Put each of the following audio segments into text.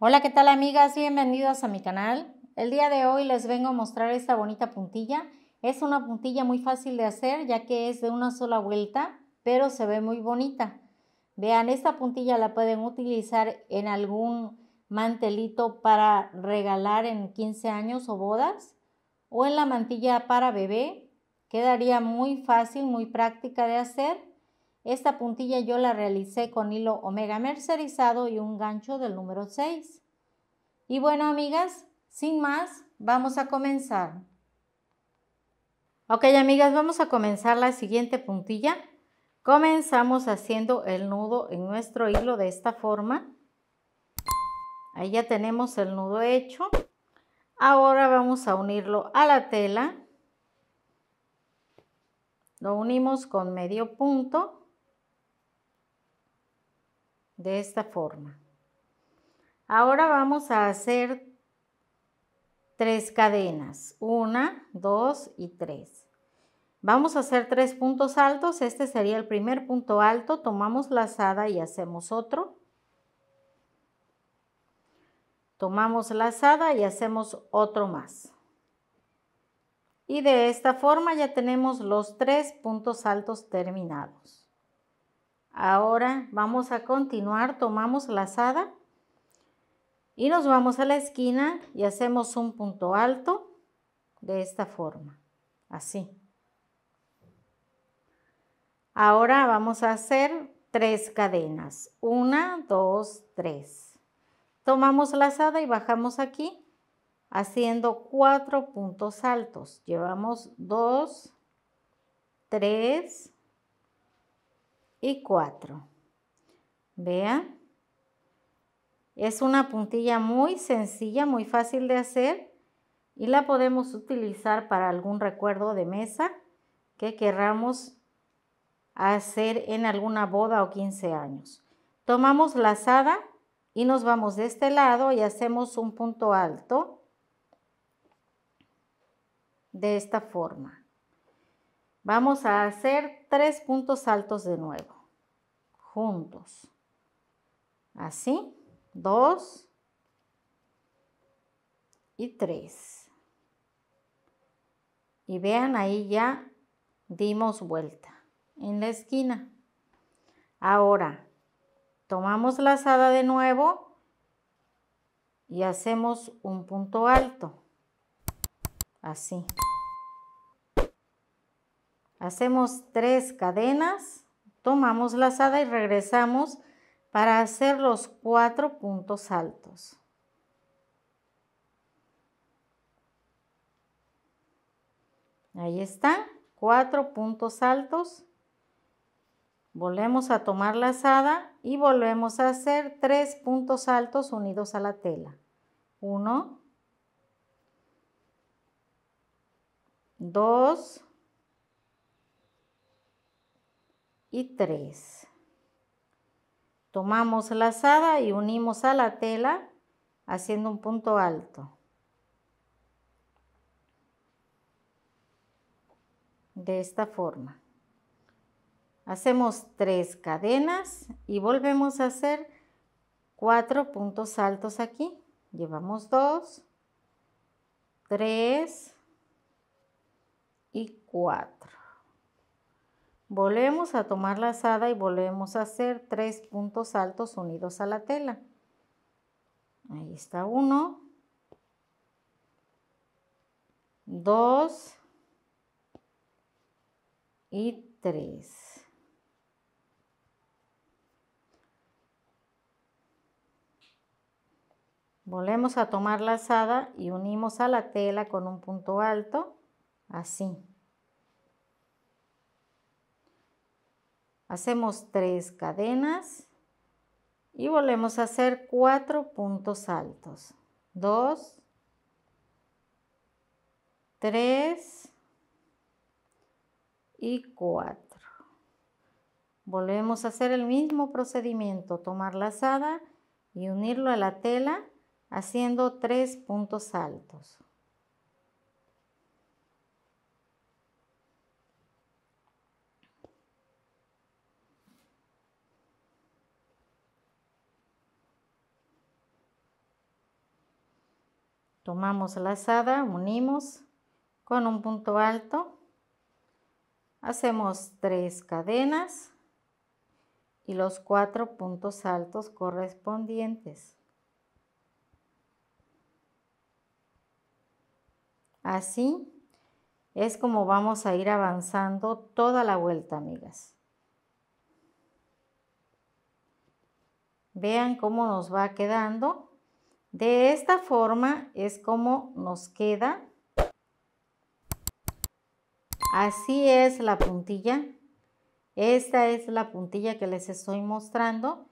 Hola, ¿qué tal amigas? Bienvenidos a mi canal. El día de hoy les vengo a mostrar esta bonita puntilla. Es una puntilla muy fácil de hacer ya que es de una sola vuelta, pero se ve muy bonita. Vean, esta puntilla la pueden utilizar en algún mantelito para regalar en 15 años o bodas o en la mantilla para bebé. Quedaría muy fácil, muy práctica de hacer esta puntilla yo la realicé con hilo omega mercerizado y un gancho del número 6. Y bueno, amigas, sin más, vamos a comenzar. Ok, amigas, vamos a comenzar la siguiente puntilla. Comenzamos haciendo el nudo en nuestro hilo de esta forma. Ahí ya tenemos el nudo hecho. Ahora vamos a unirlo a la tela. Lo unimos con medio punto de esta forma. Ahora vamos a hacer tres cadenas, una, dos y tres. Vamos a hacer tres puntos altos, este sería el primer punto alto, tomamos lazada y hacemos otro. Tomamos lazada y hacemos otro más. Y de esta forma ya tenemos los tres puntos altos terminados. Ahora vamos a continuar, tomamos la lazada y nos vamos a la esquina y hacemos un punto alto de esta forma, así. Ahora vamos a hacer tres cadenas, una, dos, tres. Tomamos la lazada y bajamos aquí haciendo cuatro puntos altos. Llevamos dos, tres, y 4. Vean. Es una puntilla muy sencilla, muy fácil de hacer y la podemos utilizar para algún recuerdo de mesa que querramos hacer en alguna boda o 15 años. Tomamos lazada y nos vamos de este lado y hacemos un punto alto de esta forma. Vamos a hacer tres puntos altos de nuevo, juntos. Así, dos y tres. Y vean, ahí ya dimos vuelta en la esquina. Ahora, tomamos la lazada de nuevo y hacemos un punto alto, así. Hacemos tres cadenas, tomamos lazada y regresamos para hacer los cuatro puntos altos. Ahí están cuatro puntos altos. Volvemos a tomar lazada y volvemos a hacer tres puntos altos unidos a la tela. Uno, dos, y tres Tomamos la lazada y unimos a la tela haciendo un punto alto. De esta forma. Hacemos tres cadenas y volvemos a hacer cuatro puntos altos aquí. Llevamos 2, 3 y 4. Volvemos a tomar la lazada y volvemos a hacer tres puntos altos unidos a la tela. Ahí está uno. Dos. Y tres. Volvemos a tomar la lazada y unimos a la tela con un punto alto, así. Hacemos tres cadenas y volvemos a hacer cuatro puntos altos. Dos, tres y cuatro. Volvemos a hacer el mismo procedimiento, tomar la lazada y unirlo a la tela haciendo tres puntos altos. tomamos la lazada, unimos con un punto alto, hacemos tres cadenas y los cuatro puntos altos correspondientes. Así es como vamos a ir avanzando toda la vuelta, amigas. Vean cómo nos va quedando de esta forma es como nos queda. Así es la puntilla. Esta es la puntilla que les estoy mostrando.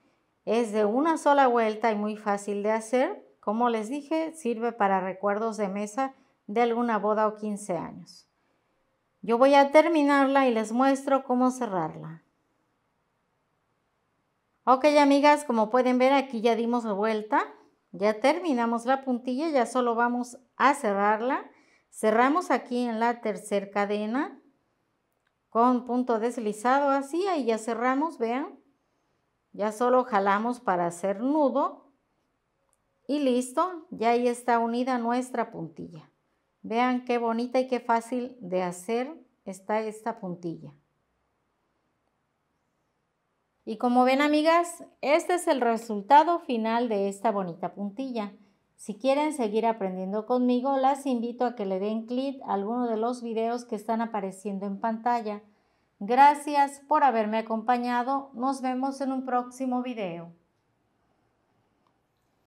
Es de una sola vuelta y muy fácil de hacer. Como les dije, sirve para recuerdos de mesa de alguna boda o 15 años. Yo voy a terminarla y les muestro cómo cerrarla. Ok amigas, como pueden ver aquí ya dimos la vuelta ya terminamos la puntilla, ya solo vamos a cerrarla. Cerramos aquí en la tercera cadena con punto deslizado así, ahí ya cerramos, vean. Ya solo jalamos para hacer nudo y listo, ya ahí está unida nuestra puntilla. Vean qué bonita y qué fácil de hacer está esta puntilla. Y como ven amigas, este es el resultado final de esta bonita puntilla. Si quieren seguir aprendiendo conmigo, las invito a que le den clic a alguno de los videos que están apareciendo en pantalla. Gracias por haberme acompañado. Nos vemos en un próximo video.